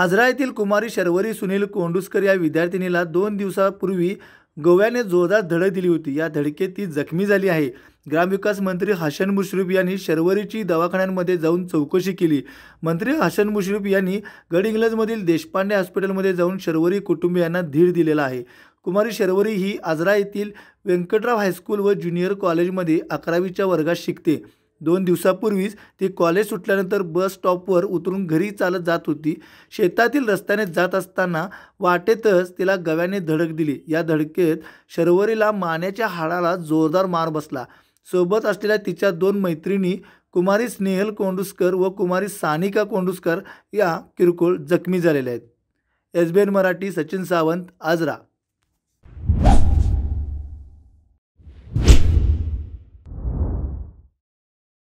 आजरा येथील कुमारी शर्वरी सुनील कोंडुसकर या विद्यार्थिनीला दोन दिवसापूर्वी गोव्याने जोरदार धडक दिली होती या धडकेत ती जखमी झाली आहे ग्रामविकास मंत्री हसन मुश्रीफ यांनी शर्वरीची दवाखान्यांमध्ये जाऊन चौकशी केली मंत्री हसन मुश्रीफ यांनी गड इंग्लजमधील देशपांडे हॉस्पिटलमध्ये जाऊन शर्वरी कुटुंबियांना धीर दिलेला आहे कुमारी शर्वरी ही आजरा येथील व्यंकटराव हायस्कूल व ज्युनियर कॉलेजमध्ये अकरावीच्या वर्गात शिकते दोन दिवसापूर्वीच ती कॉलेज सुटल्यानंतर बस स्टॉपवर उतरून घरी चालत जात होती शेतातील रस्त्याने जात असताना वाटेतच तिला गव्याने धडक दिली या धडकेत शर्वरीला मान्याच्या हाडाला जोरदार मार बसला सोबत असलेल्या तिच्या दोन मैत्रिणी कुमारी स्नेहल कोंडुसकर व कुमारी सानिका कोंडुसकर या किरकोळ जखमी झालेल्या आहेत एस मराठी सचिन सावंत आजरा